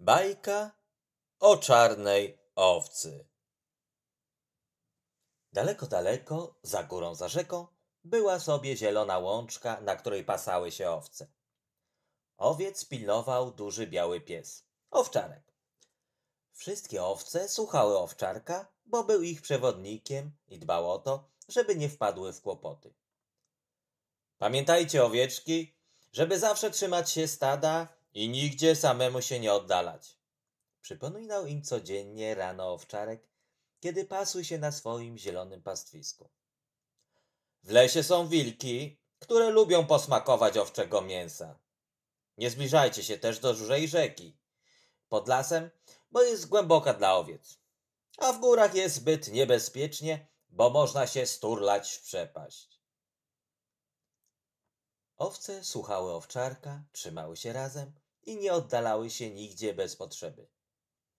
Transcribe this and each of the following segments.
Bajka o czarnej owcy. Daleko, daleko, za górą, za rzeką, była sobie zielona łączka, na której pasały się owce. Owiec pilnował duży biały pies, owczarek. Wszystkie owce słuchały owczarka, bo był ich przewodnikiem i dbał o to, żeby nie wpadły w kłopoty. Pamiętajcie, owieczki, żeby zawsze trzymać się stada i nigdzie samemu się nie oddalać. Przypominał im codziennie rano owczarek, kiedy pasły się na swoim zielonym pastwisku. W lesie są wilki, które lubią posmakować owczego mięsa. Nie zbliżajcie się też do dużej rzeki. Pod lasem, bo jest głęboka dla owiec. A w górach jest zbyt niebezpiecznie, bo można się sturlać w przepaść. Owce słuchały owczarka, trzymały się razem i nie oddalały się nigdzie bez potrzeby.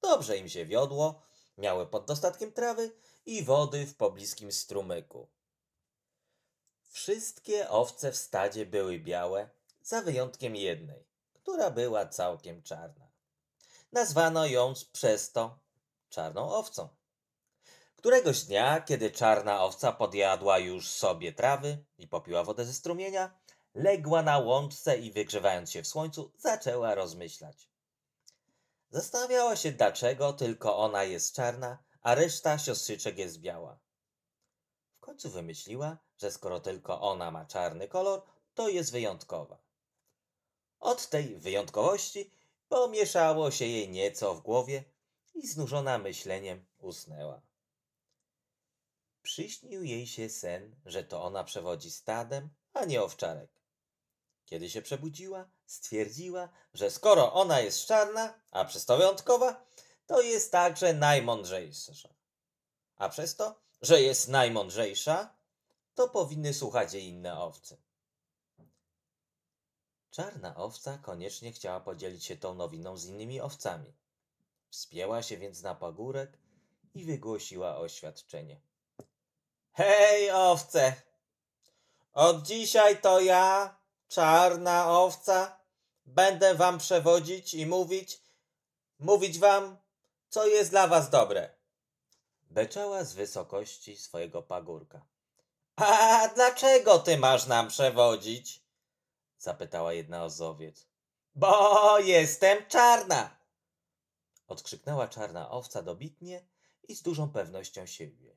Dobrze im się wiodło, miały pod dostatkiem trawy i wody w pobliskim strumyku. Wszystkie owce w stadzie były białe, za wyjątkiem jednej, która była całkiem czarna. Nazwano ją przez to czarną owcą. Któregoś dnia, kiedy czarna owca podjadła już sobie trawy i popiła wodę ze strumienia, legła na łączce i wygrzewając się w słońcu, zaczęła rozmyślać. Zastanawiała się, dlaczego tylko ona jest czarna, a reszta siostrzyczek jest biała. W końcu wymyśliła, że skoro tylko ona ma czarny kolor, to jest wyjątkowa. Od tej wyjątkowości pomieszało się jej nieco w głowie i znużona myśleniem usnęła. Przyśnił jej się sen, że to ona przewodzi stadem, a nie owczarek. Kiedy się przebudziła, stwierdziła, że skoro ona jest czarna, a przez to wyjątkowa, to jest także najmądrzejsza. A przez to, że jest najmądrzejsza, to powinny słuchać jej inne owce. Czarna owca koniecznie chciała podzielić się tą nowiną z innymi owcami. Wspięła się więc na pagórek i wygłosiła oświadczenie. Hej, owce! Od dzisiaj to ja, czarna owca, będę wam przewodzić i mówić, mówić wam, co jest dla was dobre. Beczała z wysokości swojego pagórka. A dlaczego ty masz nam przewodzić? zapytała jedna z owiec. Bo jestem czarna! Odkrzyknęła czarna owca dobitnie i z dużą pewnością siebie.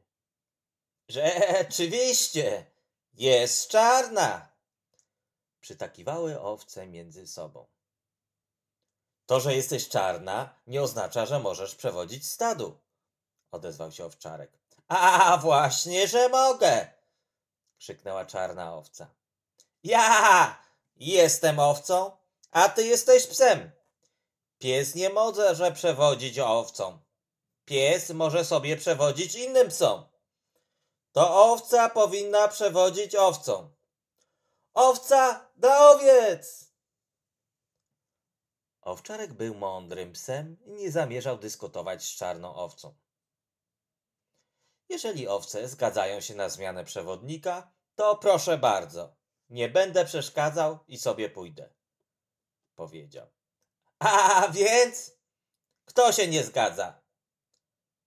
Rzeczywiście, jest czarna! Przytakiwały owce między sobą. To, że jesteś czarna, nie oznacza, że możesz przewodzić stadu, odezwał się owczarek. A właśnie, że mogę! krzyknęła czarna owca. Ja jestem owcą, a ty jesteś psem. Pies nie może, że przewodzić owcą. Pies może sobie przewodzić innym psom. To owca powinna przewodzić owcą. Owca dla owiec! Owczarek był mądrym psem i nie zamierzał dyskutować z czarną owcą. Jeżeli owce zgadzają się na zmianę przewodnika, to proszę bardzo, nie będę przeszkadzał i sobie pójdę, powiedział. A więc? Kto się nie zgadza?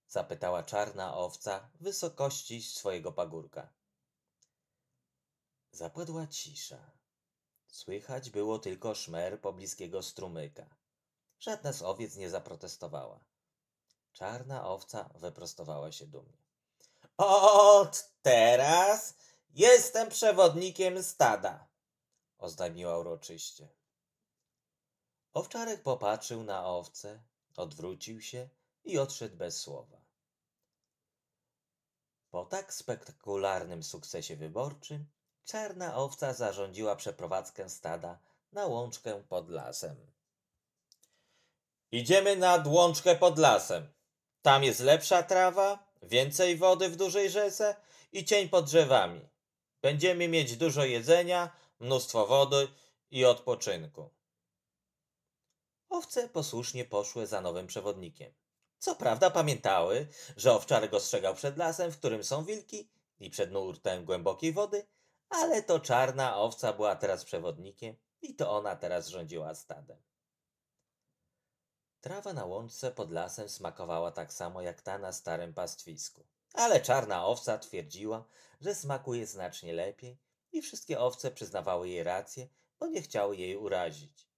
Zapytała czarna owca wysokości swojego pagórka. Zapadła cisza. Słychać było tylko szmer pobliskiego strumyka. Żadna z owiec nie zaprotestowała. Czarna owca wyprostowała się dumnie. Od teraz jestem przewodnikiem stada, oznajmiła uroczyście. Owczarek popatrzył na owce, odwrócił się i odszedł bez słowa. Po tak spektakularnym sukcesie wyborczym czarna owca zarządziła przeprowadzkę stada na łączkę pod lasem. Idziemy nad łączkę pod lasem. Tam jest lepsza trawa, więcej wody w dużej rzece i cień pod drzewami. Będziemy mieć dużo jedzenia, mnóstwo wody i odpoczynku. Owce posłusznie poszły za nowym przewodnikiem. Co prawda pamiętały, że owczar go strzegał przed lasem, w którym są wilki i przed nurtem głębokiej wody, ale to czarna owca była teraz przewodnikiem i to ona teraz rządziła stadem. Trawa na łące pod lasem smakowała tak samo jak ta na starym pastwisku. Ale czarna owca twierdziła, że smakuje znacznie lepiej i wszystkie owce przyznawały jej rację, bo nie chciały jej urazić.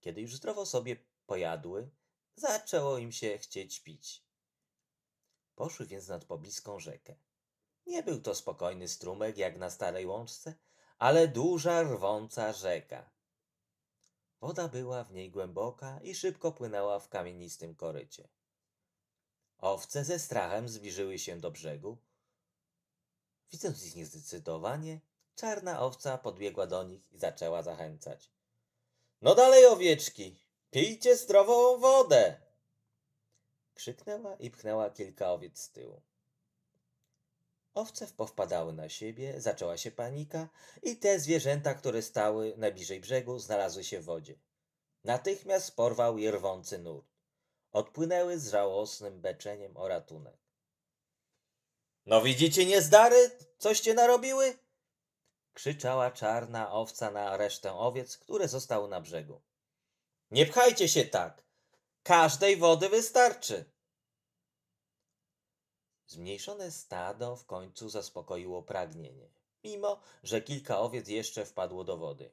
Kiedy już zdrowo sobie pojadły, zaczęło im się chcieć pić. Poszły więc nad pobliską rzekę. Nie był to spokojny strumek jak na starej łączce, ale duża rwąca rzeka. Woda była w niej głęboka i szybko płynęła w kamienistym korycie. Owce ze strachem zbliżyły się do brzegu. Widząc ich niezdecydowanie, czarna owca podbiegła do nich i zaczęła zachęcać. No dalej, owieczki, pijcie zdrową wodę! Krzyknęła i pchnęła kilka owiec z tyłu. Owce powpadały na siebie, zaczęła się panika i te zwierzęta, które stały najbliżej brzegu, znalazły się w wodzie. Natychmiast porwał je rwący nurt. Odpłynęły z żałosnym beczeniem o ratunek. No widzicie niezdary, coście narobiły? Krzyczała czarna owca na resztę owiec, które zostały na brzegu. Nie pchajcie się tak. Każdej wody wystarczy. Zmniejszone stado w końcu zaspokoiło pragnienie, mimo że kilka owiec jeszcze wpadło do wody.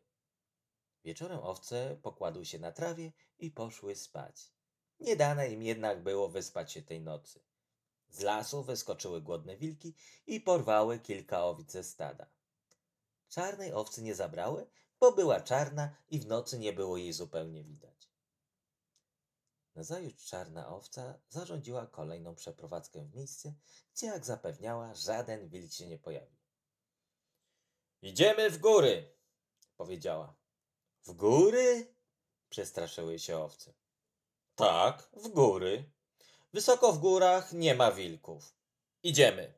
Wieczorem owce pokładły się na trawie i poszły spać. Nie dane im jednak było wyspać się tej nocy. Z lasu wyskoczyły głodne wilki i porwały kilka owic ze stada. Czarnej owcy nie zabrały, bo była czarna i w nocy nie było jej zupełnie widać. Nazajutrz czarna owca zarządziła kolejną przeprowadzkę w miejsce, gdzie jak zapewniała, żaden wilk się nie pojawił. Idziemy w góry! powiedziała. W góry? przestraszyły się owce. Tak, w góry. Wysoko w górach nie ma wilków. Idziemy.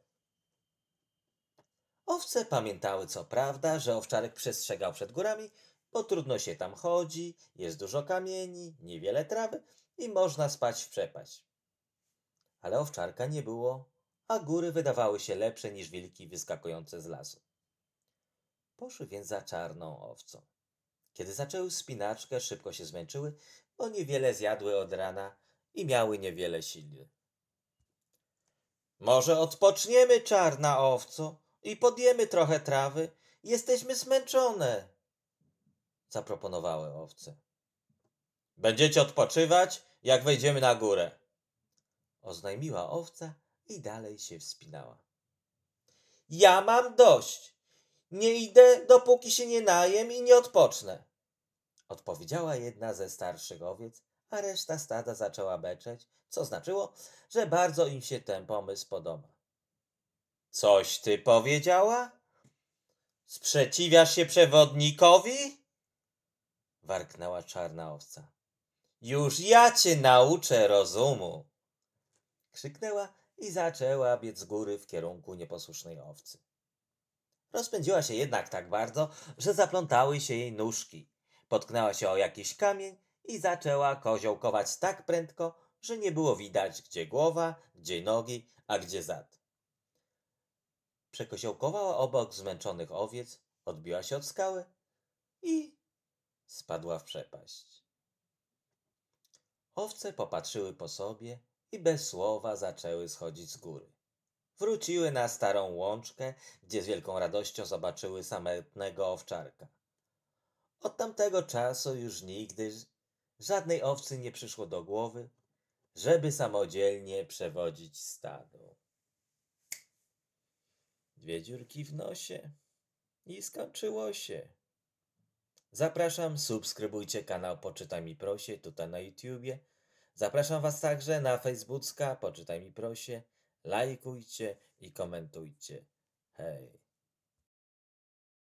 Owce pamiętały co prawda, że owczarek przestrzegał przed górami, bo trudno się tam chodzi, jest dużo kamieni, niewiele trawy, i można spać w przepaść. Ale owczarka nie było, a góry wydawały się lepsze niż wilki wyskakujące z lasu. Poszły więc za czarną owcą. Kiedy zaczęły spinaczkę, szybko się zmęczyły, bo niewiele zjadły od rana i miały niewiele siły. Może odpoczniemy, czarna owco, i podjemy trochę trawy. Jesteśmy zmęczone, zaproponowały owce. Będziecie odpoczywać, jak wejdziemy na górę. Oznajmiła owca i dalej się wspinała. Ja mam dość. Nie idę, dopóki się nie najem i nie odpocznę. Odpowiedziała jedna ze starszych owiec, a reszta stada zaczęła beczeć, co znaczyło, że bardzo im się ten pomysł podoba. Coś ty powiedziała? Sprzeciwiasz się przewodnikowi? Warknęła czarna owca. Już ja cię nauczę rozumu! Krzyknęła i zaczęła biec z góry w kierunku nieposłusznej owcy. Rozpędziła się jednak tak bardzo, że zaplątały się jej nóżki. Potknęła się o jakiś kamień i zaczęła koziołkować tak prędko, że nie było widać gdzie głowa, gdzie nogi, a gdzie zad. Przekoziołkowała obok zmęczonych owiec, odbiła się od skały i spadła w przepaść. Owce popatrzyły po sobie i bez słowa zaczęły schodzić z góry. Wróciły na starą łączkę, gdzie z wielką radością zobaczyły samotnego owczarka. Od tamtego czasu już nigdy żadnej owcy nie przyszło do głowy, żeby samodzielnie przewodzić stadu. Dwie dziurki w nosie i skończyło się. Zapraszam, subskrybujcie kanał Poczytaj mi prosie tutaj na YouTubie. Zapraszam Was także na Facebooka, poczytaj mi prosie, lajkujcie i komentujcie. Hej!